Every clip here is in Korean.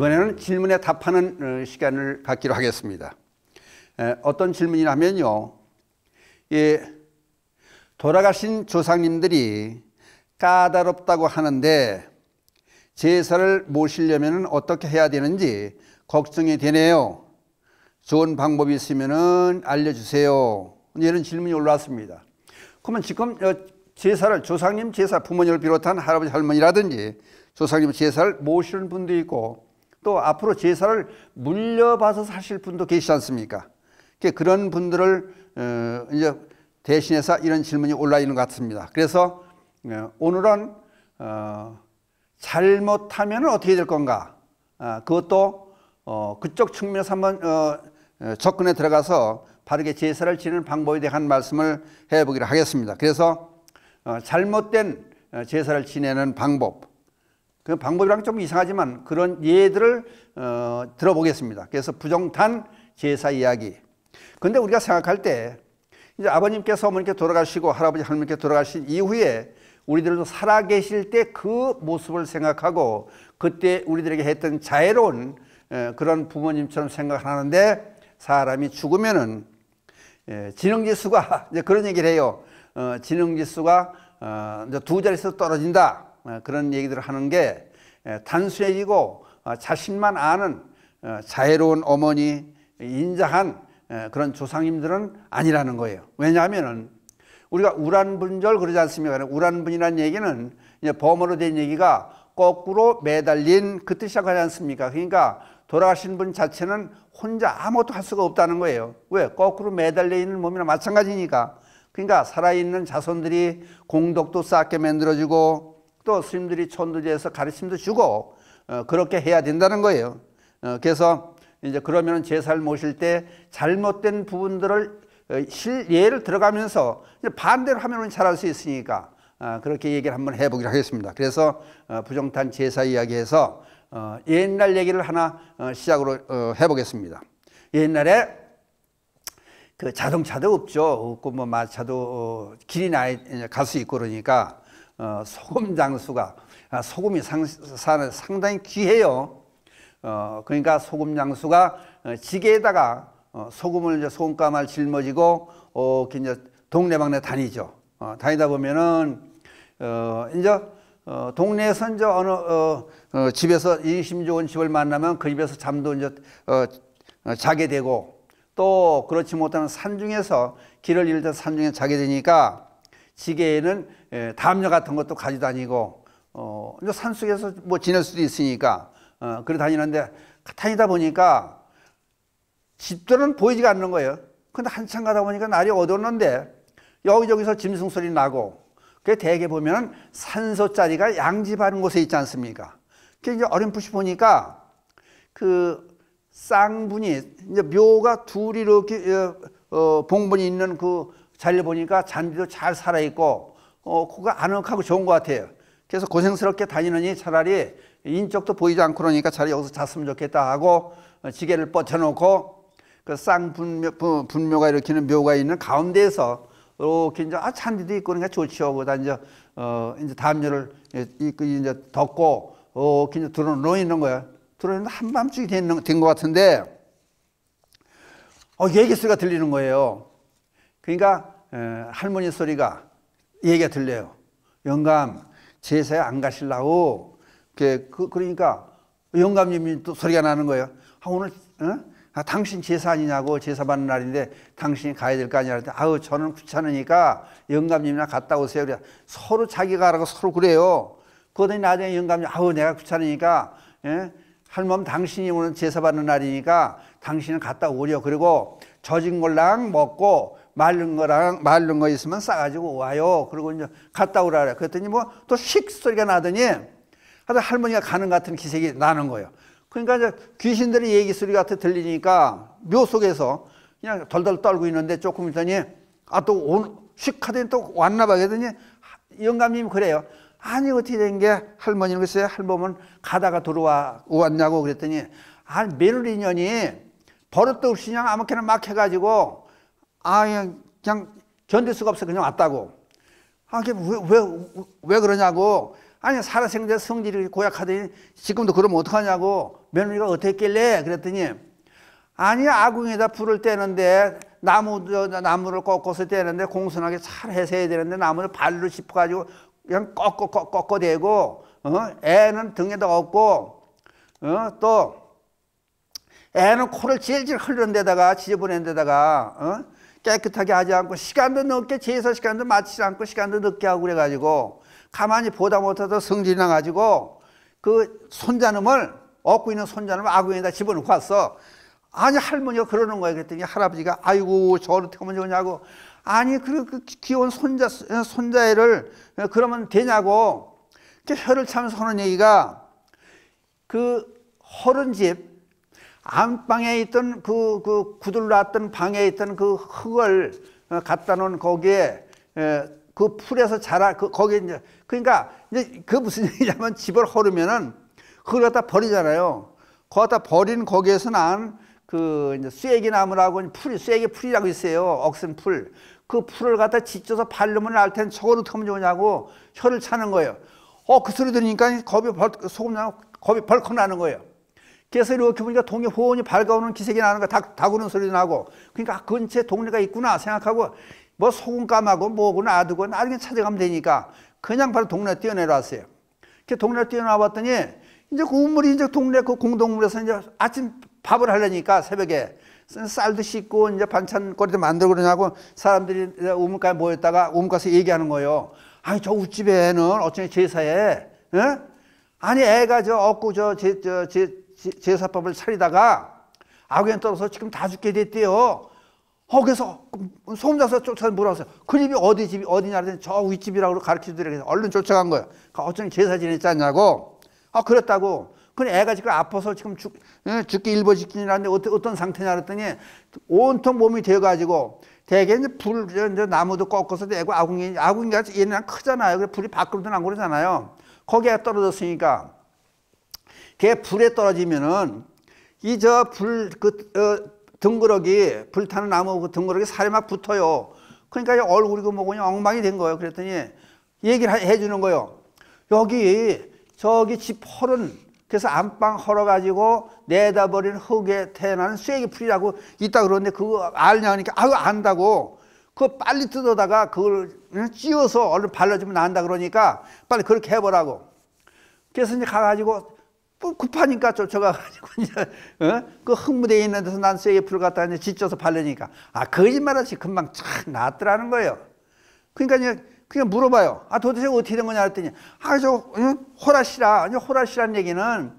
이번에는 질문에 답하는 어, 시간을 갖기로 하겠습니다. 어떤 질문이냐면요. 예, 돌아가신 조상님들이 까다롭다고 하는데 제사를 모시려면 어떻게 해야 되는지 걱정이 되네요. 좋은 방법이 있으면 알려주세요. 이런 질문이 올라왔습니다. 그러면 지금 어, 제사를 조상님 제사 부모님을 비롯한 할아버지 할머니라든지 조상님 제사를 모시는 분도 있고 또 앞으로 제사를 물려받아서 사실 분도 계시지 않습니까? 그런 분들을 어, 이제 대신해서 이런 질문이 올라 있는 것 같습니다. 그래서 어, 오늘은 어, 잘못하면 어떻게 될 건가? 아, 그것도 그쪽 측면에서 한번 접근에 들어가서 바르게 제사를 지는 방법에 대한 말씀을 해보기로 하겠습니다. 그래서 잘못된 제사를 지내는 방법 그 방법이랑 좀 이상하지만 그런 예들을 어, 들어보겠습니다. 그래서 부정탄 제사 이야기. 근데 우리가 생각할 때 이제 아버님께서 어머니께 돌아가시고 할아버지 할머니께 돌아가신 이후에 우리들도 살아계실 때 그 모습을 생각하고 그때 우리들에게 했던 자애로운 그런 부모님처럼 생각하는데 사람이 죽으면은 지능지수가 이제 그런 얘기를 해요. 어, 지능지수가 어, 두 자리에서 떨어진다. 어, 그런 얘기들을 하는 게 예, 단순해지고 어, 자신만 아는 어, 자애로운 어머니 인자한 그런 조상님들은 아니라는 거예요. 왜냐하면 우리가 우란분절 그러지 않습니까? 그러니까 우란분이라는 얘기는 이제 범어로 된 얘기가 거꾸로 매달린 그 뜻이라고 하지 않습니까? 그러니까 돌아가신 분 자체는 혼자 아무것도 할 수가 없다는 거예요. 왜? 거꾸로 매달려 있는 몸이나 마찬가지니까. 그러니까 살아있는 자손들이 공덕도 쌓게 만들어주고 또 스님들이 천도제에서 가르침도 주고 어, 그렇게 해야 된다는 거예요. 어, 그래서 이제 그러면 제사를 모실 때 잘못된 부분들을 어, 예를 들어가면서 반대로 하면 잘할 수 있으니까 그렇게 얘기를 한번 해보기로 하겠습니다. 그래서 부정탄 제사 이야기에서 옛날 얘기를 하나 시작으로 해보겠습니다. 옛날에 그 자동차도 없죠. 없고 뭐 마차도 길이 나갈수 있고 그러니까 어, 소금 장수가 아, 소금이 상, 상당히 귀해요. 어, 그러니까 소금 장수가 어, 지게에다가 어, 소금을 이제 소금감을 짊어지고 어, 이제 동네방네 다니죠. 어, 다니다 보면은 어, 이제 어, 동네에서 이제 어느 어, 어, 집에서 인심 좋은 집을 만나면 그 집에서 잠도 이제 어, 자게 되고 또 그렇지 못하면 산중에서 길을 잃을 때 산중에 자게 되니까 지게에는 예, 담요 같은 것도 가져 다니고 어, 산속에서 뭐 지낼 수도 있으니까 어, 그래 다니는데 다니다 보니까 집들은 보이지가 않는 거예요. 근데 한참 가다 보니까 날이 어두웠는데 여기저기서 짐승 소리 나고 그 대개 보면 산소 자리가 양지바른 곳에 있지 않습니까? 그 이제 어렴풋이 보니까 그 쌍분이 이제 묘가 둘이 이렇게 어, 어, 봉분이 있는 그 자리를 보니까 잔디도 잘 살아 있고 어, 그거 안늑하고 좋은 것 같아요. 그래서 고생스럽게 다니느니 차라리 인적도 보이지 않고 그러니까 차라리 여기서 잤으면 좋겠다 하고 어, 지게를 뻗쳐놓고 그쌍 분묘, 분묘가 일으키는 묘가 있는 가운데에서 이렇게 이제 아 잔디도 있고 그러니까 좋죠요 그다 이제 어 이제 담요를 그 이제 덮고 이렇게 이제 들어놓 있는 거야. 들어놓는 한밤중이 된것 같은데 어 얘기 소리가 들리는 거예요. 그러니까 에, 어, 할머니 소리가 얘기가 들려요. 영감, 제사에 안 가실라고. 그, 그, 그러니까 영감님이 또 소리가 나는 거예요. 아, 오늘, 어? 아, 당신 제사 아니냐고 제사 받는 날인데 당신이 가야 될 거 아니냐 할때 아우 저는 귀찮으니까 영감님이나 갔다 오세요 그래 서로 자기가 하라고 서로 그래요 그러더니 나중에 영감님 아우 내가 귀찮으니까 예? 할멈 당신이 오늘 제사 받는 날이니까 당신은 갔다 오려 그리고 젖은 걸랑 먹고 말른 거랑 말른 거 있으면 싸가지고 와요. 그리고 이제 갔다 오라 그래. 그랬더니 뭐또식 소리가 나더니 하여튼 할머니가 가는 같은 기색이 나는 거예요. 그러니까 이제 귀신들의 얘기 소리 같아 들리니까 묘 속에서 그냥 덜덜 떨고 있는데 조금 있더니 아또식 하더니 또 왔나 봐. 그랬더니 영감님 그래요. 아니 어떻게 된 게 할머니는 글쎄 할머니는 가다가 들어와 왔냐고 그랬더니 아 며느리 년이 버릇도 없이 그냥 아무렇게나 막 해가지고 아 그냥, 그냥 견딜 수가 없어 그냥 왔다고. 아, 왜왜 왜, 왜 그러냐고. 아니 살아생전 성질이 고약하더니 지금도 그러면 어떡하냐고 며느리가 어떻게 했길래 그랬더니 아니 아궁에다 이 불을 떼는데 나무 나무를 꺾어서 떼는데 공손하게 잘 해서야 해 되는데 나무를 발로 짚어가지고 그냥 꺾어 꺾어 꺾어대고 어? 애는 등에다 업고 어? 또 애는 코를 질질 흘리는 데다가 지저분한 데다가 어? 깨끗하게 하지 않고 시간도 늦게 제사 시간도 마치지 않고 시간도 늦게 하고 그래가지고 가만히 보다 못해서 성질이 나가지고 그 손자놈을 얻고 있는 손자놈을 아궁이에다 집어넣고 왔어 아니 할머니가 그러는 거야 그랬더니 할아버지가 아이고 저렇게 하면 좋냐고 아니 그, 그 귀여운 손자 손자애를 그러면 되냐고 그 혀를 차면서 하는 얘기가 그 허른 집 안방에 있던 그, 그 구들났던 방에 있던 그 흙을 어, 갖다 놓은 거기에 그 풀에서 자라 그 거기 이제 그러니까 이제 그 무슨 얘기냐면 집을 허르면은 흙걸 갖다 버리잖아요. 그거 갖다 버린 거기에서 난그 이제 쐐기 나무라고 풀이 쐐기 풀이라고 있어요. 억슨 풀. 그 풀을 갖다 짓져서 발르면 알 텐데 저걸 어떻게 하면 좋냐고 혀를 차는 거예요. 어 그 소리 들으니까 겁이 벌 소금 나고 겁이 벌컥 나는 거예요. 그래서 이렇게 보니까 동네 호원이 밝아오는 기색이 나는 거 다, 다우는 소리도 나고 그러니까 아, 근처에 동네가 있구나 생각하고 뭐 소금 까마고 뭐고 놔두고 나중에 찾아가면 되니까 그냥 바로 동네 뛰어내려왔어요. 그 동네 뛰어나왔더니 이제 그 우물이 이제 동네 그 공동물에서 이제 아침 밥을 하려니까 새벽에 쌀도 씻고 이제 반찬 거리도 만들고 그러냐고 사람들이 우물가에 모였다가 우물가서 에 얘기하는 거예요. 아니 저 우집에는 어쩌니 제사에 응? 아니 애가 저 얻고 저 제 저 제, 제사법을 차리다가 악에 떨어서 지금 다 죽게 됐대요. 어, 그래서 소문자서 쫓아서 물어봤어요. 그 집이 어디 집이 어디냐는 저 윗집이라고 가르치더래요. 그 얼른 쫓아간 거예요. 그러니까 어쩐 제사 지냈지 않냐고. 아, 그랬다고. 그 애가 지금 아파서 지금 죽, 죽기 일보 직전이라는데 어떤, 어떤 상태냐 그랬더니 온통 몸이 되어가지고 대개 이제 불, 이제 나무도 꺾어서 되고 아궁이, 아궁이가 얘네랑 크잖아요. 그래 불이 밖으로도 안 그러잖아요. 거기에 떨어졌으니까 그게 불에 떨어지면은 이 저 불 그 어, 등그러기 불타는 나무 그 등그러기 살에 막 붙어요. 그러니까 얼굴이 그 뭐고 엉망이 된 거예요. 그랬더니 얘기를 해 주는 거예요. 여기 저기 집 헐은 그래서 안방 헐어가지고 내다버린 흙에 태어나는 쐐기 풀이라고 있다 그러는데 그거 알냐니까 하 아유 안다고 그거 빨리 뜯어다가 그걸 찧어서 얼른 발라주면 난다 그러니까 빨리 그렇게 해보라고 그래서 이제 가가지고 급하니까 뭐 쫓아가가지고 이제 어? 그 흙무대에 있는 데서 난 쇠에 불 갖다 이제 지쳐서 바려니까아 거짓말하지 금방 착났더라는 거예요. 그러니까 이제 그냥 물어봐요. 아 도대체 어떻게 된 거냐 했더니 아저 응? 호라시라 아니 호라시라는 얘기는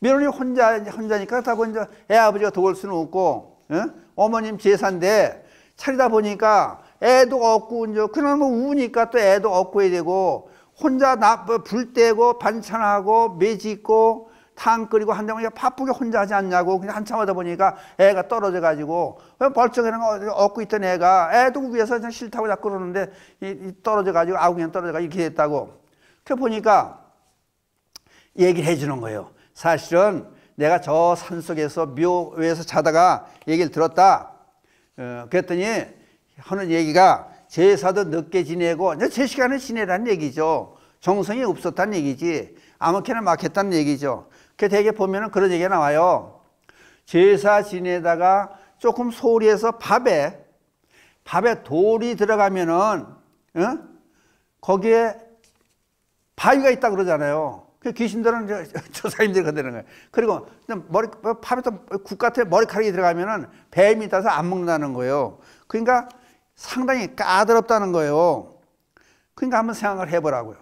며느리 혼자 혼자니까 다 먼저 애 아버지가 도울 수는 없고 응? 어머님 제사인데 차리다 보니까 애도 없고 이제 그냥 뭐 우니까 또 애도 없고 해야 되고 혼자 나불 떼고 반찬하고 매 짓고 탕 끓이고 한동안 바쁘게 혼자 하지 않냐고 그냥 한참 하다 보니까 애가 떨어져 가지고 벌쩍이는 거 얻고 있던 애가 애도 위에서 그냥 싫다고 자꾸 그러는데 이, 떨어져 가지고 아우 그냥 떨어져 가지고 이렇게 됐다고 그 보니까 얘기를 해주는 거예요 사실은 내가 저 산속에서 묘에서 자다가 얘기를 들었다 어, 그랬더니 하는 얘기가 제사도 늦게 지내고 제 시간을 지내라는 얘기죠 정성이 없었다는 얘기지 아무렇게나 막 했다는 얘기죠 그 대개 보면은 그런 얘기가 나와요. 제사 지내다가 조금 소홀히 해서 밥에 밥에 돌이 들어가면은 어? 거기에 바위가 있다 그러잖아요. 그 귀신들은 저, 조사님들이 건드는 거예요. 그리고 머리 밥에 또국 같은 머리카락이 들어가면은 뱀이 따서 안 먹는다는 거예요. 그러니까 상당히 까다롭다는 거예요. 그러니까 한번 생각을 해보라고요.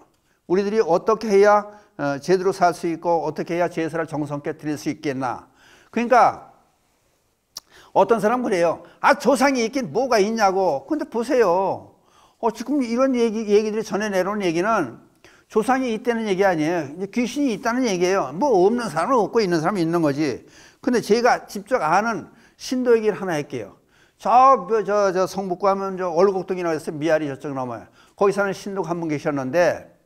우리들이 어떻게 해야 어, 제대로 살 수 있고 어떻게 해야 제사를 정성껏 드릴 수 있겠나. 그러니까 어떤 사람 그래요. 아 조상이 있긴 뭐가 있냐고. 근데 보세요. 어, 지금 이런 얘기, 얘기들이 전해 내려오는 얘기는 조상이 있다는 얘기 아니에요. 귀신이 있다는 얘기예요. 뭐 없는 사람은 없고 있는 사람은 있는 거지. 근데 제가 직접 아는 신도 얘기를 하나 할게요. 저, 뭐 저, 저 성북구 하면 저얼곡동이나고 해서 미아리 저쪽 넘어요. 거기 사는 신도가 한 분 계셨는데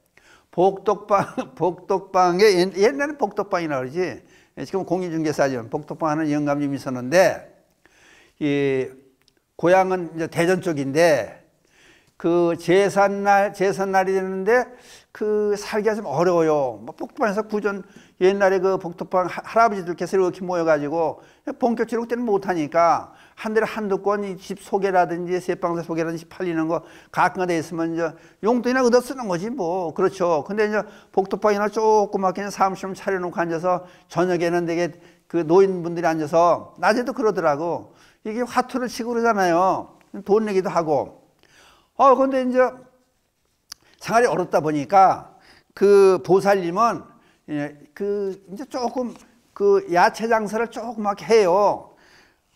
복덕방, 복덕방에, 옛날에 복덕방이라 그러지. 지금 공인중개사죠. 복덕방 하는 영감님이 있었는데, 이, 고향은 이제 대전 쪽인데, 그 제삿날, 제삿날이 되는데, 그 살기가 좀 어려워요. 뭐 복덕방에서 구전, 옛날에 그 복덕방 할아버지들께서 이렇게 모여가지고, 본격 적 체력 때는 못하니까, 한 달에 한두 건집 소개라든지 세방사 소개라든지 팔리는 거 가끔가다 있으면 이제 용돈이나 얻어 쓰는 거지 뭐 그렇죠. 근데 이제 복도방이나 조그맣게 사무실 차려놓고 앉아서 저녁에는 되게 그 노인분들이 앉아서 낮에도 그러더라고 이게 화투를 치고 그러잖아요. 돈 내기도 하고 어 근데 이제 생활이 어렵다 보니까 그 보살님은 예, 그 이제 조금 그 야채 장사를 조그맣게 해요.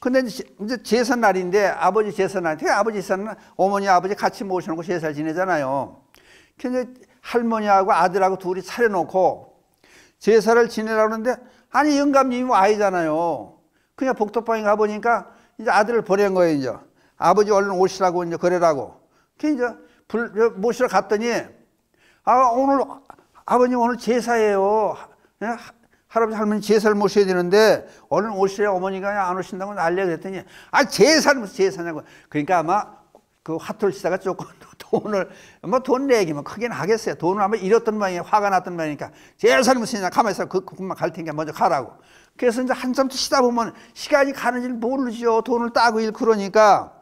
근데 이제 제사 날인데 아버지 제사 날, 아버지 제사는 어머니 아버지 같이 모셔놓고 제사를 지내잖아요. 근데 할머니하고 아들하고 둘이 차려놓고 제사를 지내라고 하는데 아니 영감님이 아이잖아요. 그냥 복덕방에 가보니까 이제 아들을 보낸 거예요 이제 아버지 얼른 오시라고 이제 그래라고. 그 이제 불 모시러 갔더니 아 오늘 아버님 오늘 제사예요. 예? 할아버지 할머니 제사를 모셔야 되는데 오늘 오시래 어머니가 안 오신다고 난리야 그랬더니 아 제사를 무슨 제사냐고 그러니까 아마 그화투를치다가 조금 돈을 뭐 돈 내기면 뭐 크긴 하겠어요 돈을 아마 잃었던 모양이 화가 났던 모양이니까 제사를 무슨 냐 가만히 있어 그 그만 갈 테니까 먼저 가라고 그래서 이제 한참 치다 보면 시간이 가는 줄 모르죠 돈을 따고 일 그러니까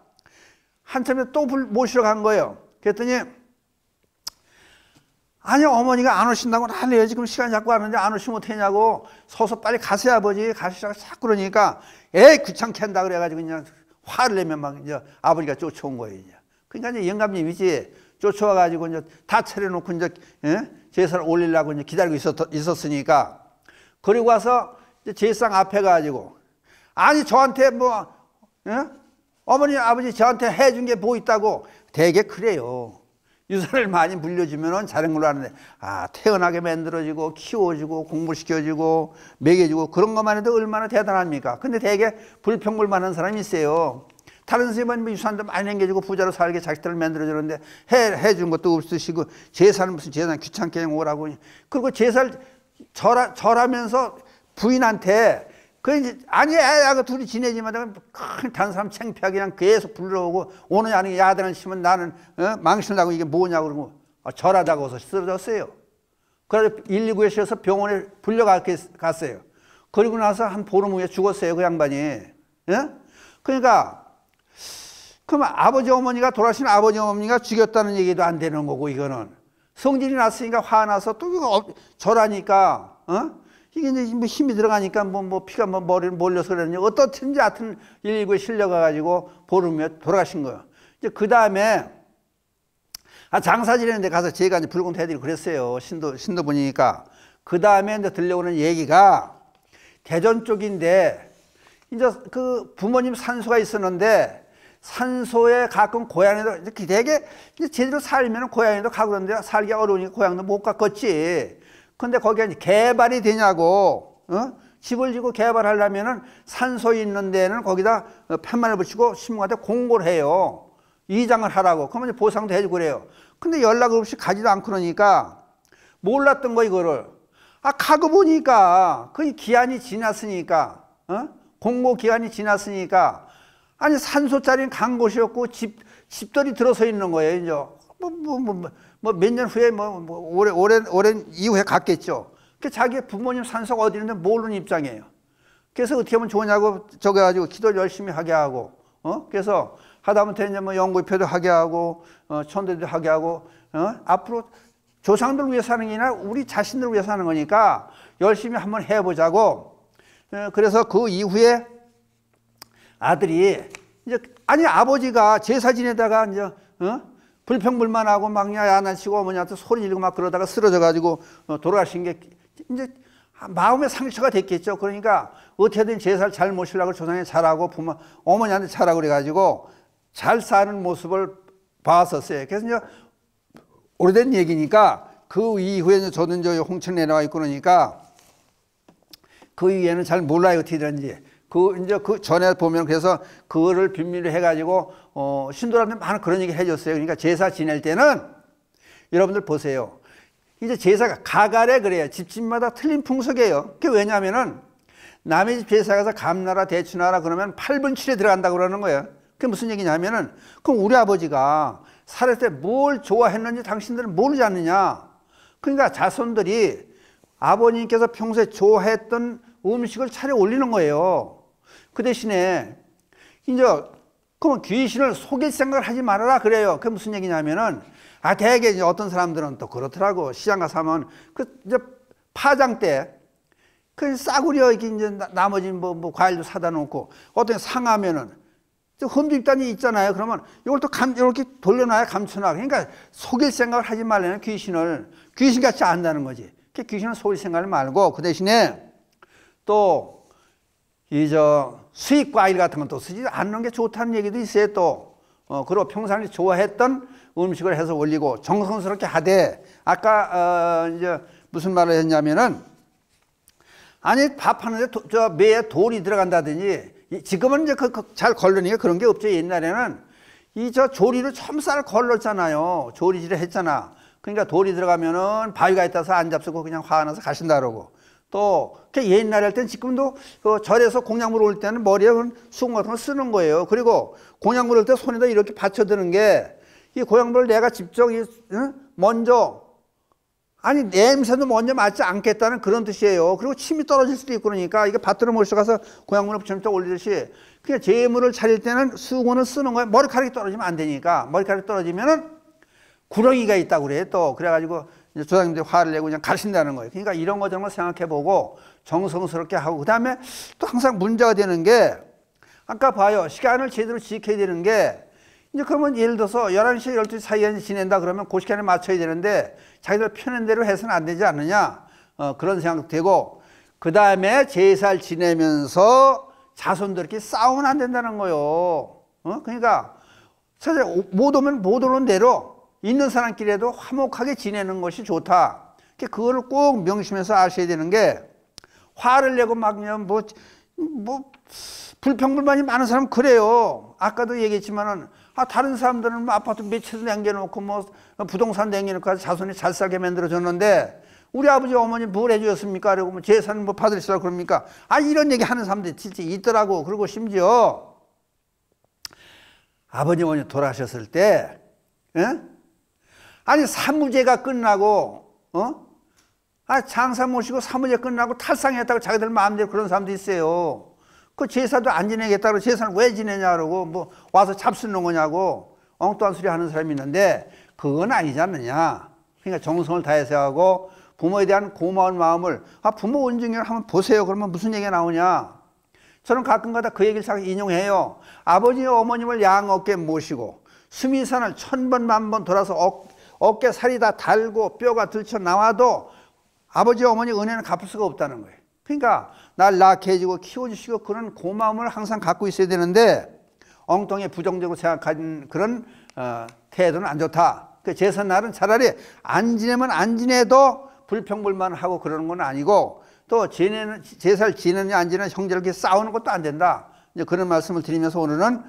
한참에 또 모시러 간 거예요 그랬더니 아니 어머니가 안 오신다고 난리야지 그럼 시간 자꾸 하는데 안 오시면 어떡하냐고 서서 빨리 가세요 아버지 가시라고 자꾸 그러니까 에이 귀찮게 한다 그래가지고 그냥 화를 내면 막 이제 아버지가 쫓아온 거예요 이제 그러니까 이제 영감님이지 쫓아와가지고 이제 다 차려놓고 이제 예? 제사를 올리려고 이제 기다리고 있었, 있었으니까 그리고 와서 이제 제사상 앞에 가지고 아니 저한테 뭐 예? 어머니 아버지 저한테 해준 게 뭐 있다고 되게 그래요 유산을 많이 물려주면은 잘한 걸로 하는데아 태어나게 만들어지고 키워지고 공부시켜주고 먹여주고 그런 것만 해도 얼마나 대단합니까? 근데 대개 불평불 많은 사람이 있어요. 다른 선생님은 뭐 유산도 많이 남겨주고 부자로 살게 자식들을 만들어주는데 해, 해준 것도 없으시고 제사는 무슨 제사 귀찮게 오라고 그리고 제사를 절, 절하면서 부인한테 그 이제 아니 애하고 둘이 지내지만 큰단 사람 창피하게 그 계속 불러오고 오느냐 아니 야단을 심은 나는 어? 망신나고 이게 뭐냐고 그러고 아, 어, 절하다고 해서 쓰러졌어요. 그래서 119에 실어서 병원에 불려갔어요. 그리고 나서 한 보름 후에 죽었어요. 그 양반이. 예? 그러니까 그러면 아버지 어머니가 돌아가신 아버지 어머니가 죽였다는 얘기도 안 되는 거고 이거는 성질이 났으니까 화나서 또 이거 어, 절하니까 어? 이게 이제 뭐 힘이 들어가니까 뭐, 뭐 피가 뭐 머리를 몰려서 그러는지 어떻든지 하여튼 119에 실려가가지고 보름에 돌아가신 거예요. 이제 그 다음에 아, 장사지내는데 가서 제가 이제 불공도 해드리고 그랬어요. 신도, 신도분이니까. 그 다음에 이제 들려오는 얘기가 대전 쪽인데 이제 그 부모님 산소가 있었는데 산소에 가끔 고향에도 이렇게 되게 제대로 살면 고향에도 가고 그런데 살기 어려우니까 고향도 못 갔겠지. 근데 거기가 개발이 되냐고. 어? 집을 지고 개발하려면은 산소 있는 데는 거기다 어, 팻말을 붙이고 신문한테 공고를 해요. 이장을 하라고. 그러면 보상도 해주고 그래요. 근데 연락 없이 가지도 않고 그러니까 몰랐던 거 이거를. 아, 가고 보니까 그 기한이 지났으니까. 어? 공고 기한이 지났으니까. 아니 산소짜리는 간 곳이었고 집 집들이 들어서 있는 거예요. 이제 뭐, 뭐, 뭐, 뭐. 뭐몇년 후에 뭐, 뭐 오래 오랜 오랜 이후에 갔겠죠. 그 자기의 부모님 산속 어디 있는데 모르는 입장이에요. 그래서 어떻게 하면 좋으냐고 저거 가지고 기도 열심히 하게 하고 어? 그래서 하다못해 이제 뭐 연구표도 하게 하고 어, 천도도 하게 하고 어? 앞으로 조상들 위해서 하는 게 아니라 우리 자신들 위해서 하는 거니까 열심히 한번 해보자고. 어, 그래서 그 이후에 아들이 이제 아니 아버지가 제사 지내다가 이제 어? 불평불만하고 막 야단치고 야 어머니한테 소리 지르고 막 그러다가 쓰러져가지고 어, 돌아가신 게 이제 마음의 상처가 됐겠죠. 그러니까 어떻게든 제사를 잘 모시려고 조상에 잘하고 부모, 어머니한테 잘하고 그래가지고 잘 사는 모습을 봤었어요. 그래서 이제 오래된 얘기니까 그 이후에 저는 저 홍천 내려와 있고 그러니까 그 이후에는 잘 몰라요. 어떻게 되는지. 그 이제 그 전에 보면 그래서 그거를 비밀로 해가지고 어 신도라면 많은 그런 얘기 해줬어요. 그러니까 제사 지낼 때는 여러분들 보세요. 이제 제사가 가가래 그래요. 집집마다 틀린 풍속이에요. 그게 왜냐면은 남의 집 제사 가서 감나라 대추나라 그러면 8분 7에 들어간다고 그러는 거예요. 그게 무슨 얘기냐면은 그럼 우리 아버지가 살을 았때뭘 좋아했는지 당신들은 모르지 않느냐. 그러니까 자손들이 아버님께서 평소에 좋아했던 음식을 차려 올리는 거예요. 그 대신에 이제 그러면 귀신을 속일 생각을 하지 말아라 그래요. 그게 무슨 얘기냐면은 아 대개 이제 어떤 사람들은 또 그렇더라고 시장 가서 하면 그 이제 파장 때그 싸구려 이렇게 이제 나머지 뭐, 뭐 과일도 사다 놓고 어떤 상하면은 흠집단이 있잖아요. 그러면 이걸 또 감, 이렇게 돌려놔야 감춰놔. 그러니까 속일 생각을 하지 말라는 귀신을 귀신같이 안다는 거지. 귀신은 속일 생각을 말고 그 대신에 또 이저 수익 과일 같은 건 또 쓰지 않는 게 좋다는 얘기도 있어요 또. 어, 그리고 평상시 좋아했던 음식을 해서 올리고 정성스럽게 하되 아까 어, 이제 무슨 말을 했냐면은 아니 밥하는데 도, 저 매에 돌이 들어간다든지 지금은 이제 그, 그잘 걸르니까 그런 게 없죠 옛날에는 이 저 조리를 첨쌀 걸렀잖아요 조리질을 했잖아 그러니까 돌이 들어가면은 바위가 있다서 안 잡수고 그냥 화나서 가신다 그러고 또 옛날에 할 땐 지금도 그 절에서 공양물 올 때는 머리에 수건 같은 걸 쓰는 거예요. 그리고 공양물 올때 손에다 이렇게 받쳐드는 게 이 공양물을 내가 직접 이, 먼저 아니 냄새도 먼저 맞지 않겠다는 그런 뜻이에요. 그리고 침이 떨어질 수도 있고 그러니까 이게 밭으로 몰수 가서 공양물을 점점 올리듯이 그냥 재물을 차릴 때는 수건을 쓰는 거예요. 머리카락이 떨어지면 안 되니까 머리카락이 떨어지면은 구렁이가 있다고 그래요. 또 그래가지고 이제 조상님들이 화를 내고 그냥 가신다는 거예요. 그러니까 이런 거 정말 생각해 보고 정성스럽게 하고 그다음에 또 항상 문제가 되는 게 아까 봐요. 시간을 제대로 지켜야 되는 게 이제 그러면 예를 들어서 11시, 12시 사이에 지낸다 그러면 그 시간에 맞춰야 되는데 자기들 편한 대로 해서는 안 되지 않느냐. 어, 그런 생각도 되고 그 다음에 제사를 지내면서 자손들 이렇게 싸우면 안 된다는 거예요. 어? 그러니까 사실 못 오면 못 오는 대로 있는 사람끼리도 화목하게 지내는 것이 좋다. 그거를 꼭 명심해서 아셔야 되는 게 화를 내고 막 그냥 뭐, 뭐 불평불만이 많은 사람 그래요. 아까도 얘기했지만은 아, 다른 사람들은 뭐 아파트 몇 채도 남겨놓고 뭐 부동산 남겨놓고 자손이 잘 살게 만들어줬는데 우리 아버지 어머니 뭘 해주셨습니까? 그리고 뭐재산뭐 받으시라 그럽니까? 아 이런 얘기 하는 사람들이 진짜 있더라고. 그리고 심지어 아버지 어머니 돌아가셨을 때 에? 아니 사무제가 끝나고 어? 아 장사 모시고 사무제 끝나고 탈상했다고 자기들 마음대로 그런 사람도 있어요. 그 제사도 안 지내겠다고 제사를 왜 지내냐 고뭐 와서 잡수는 거냐고 엉뚱한 소리 하는 사람이 있는데 그건 아니지 않느냐. 그러니까 정성을 다해서 하고 부모에 대한 고마운 마음을 아 부모 온증을 한번 보세요. 그러면 무슨 얘기가 나오냐. 저는 가끔가다 그 얘기를 자꾸 인용해요. 아버지 어머님을 양어깨 모시고 수미산을 천번 만 번 돌아서 억 어깨 살이 다 달고 뼈가 들쳐 나와도 아버지 어머니 은혜는 갚을 수가 없다는 거예요. 그러니까 날 낳게 해주고 키워주시고 그런 고마움을 항상 갖고 있어야 되는데 엉덩이 부정적으로 생각한 그런 어, 태도는 안 좋다. 그 제선 날은 차라리 안 지내면 안 지내도 불평불만하고 그러는 건 아니고 또 지내는 제살 지내느냐 안 지내는 형제를 이렇게 싸우는 것도 안 된다. 이제 그런 말씀을 드리면서 오늘은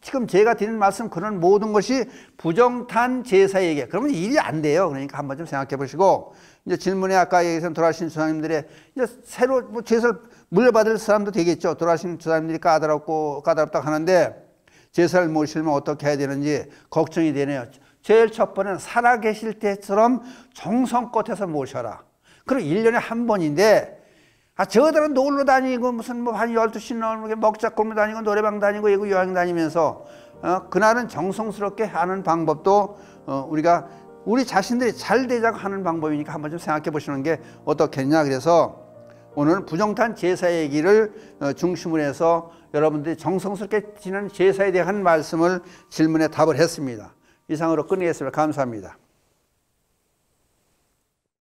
지금 제가 드리는 말씀 그런 모든 것이 부정탄 제사에게 그러면 일이 안 돼요. 그러니까 한번 좀 생각해 보시고 이제 질문에 아까 얘기했던 돌아가신 조상님들의 이제 새로 뭐 제사를 물려받을 사람도 되겠죠. 돌아가신 조상님들이 까다롭고 까다롭다 하는데 제사를 모시려면 어떻게 해야 되는지 걱정이 되네요. 제일 첫 번은 살아계실 때처럼 정성껏 해서 모셔라. 그럼고 일년에한 번인데 아, 저들은 놀러 다니고 무슨 뭐 한 열두 시 넘게 먹자 굶어 다니고 노래방 다니고 이거 여행 다니면서 어, 그날은 정성스럽게 하는 방법도 어, 우리가 우리 자신들이 잘 되자고 하는 방법이니까 한번 좀 생각해 보시는 게 어떻겠냐 그래서 오늘 은 부정탄 제사 얘기를 어, 중심으로 해서 여러분들이 정성스럽게 지는 제사에 대한 말씀을 질문에 답을 했습니다. 이상으로 끝내겠습니다. 감사합니다.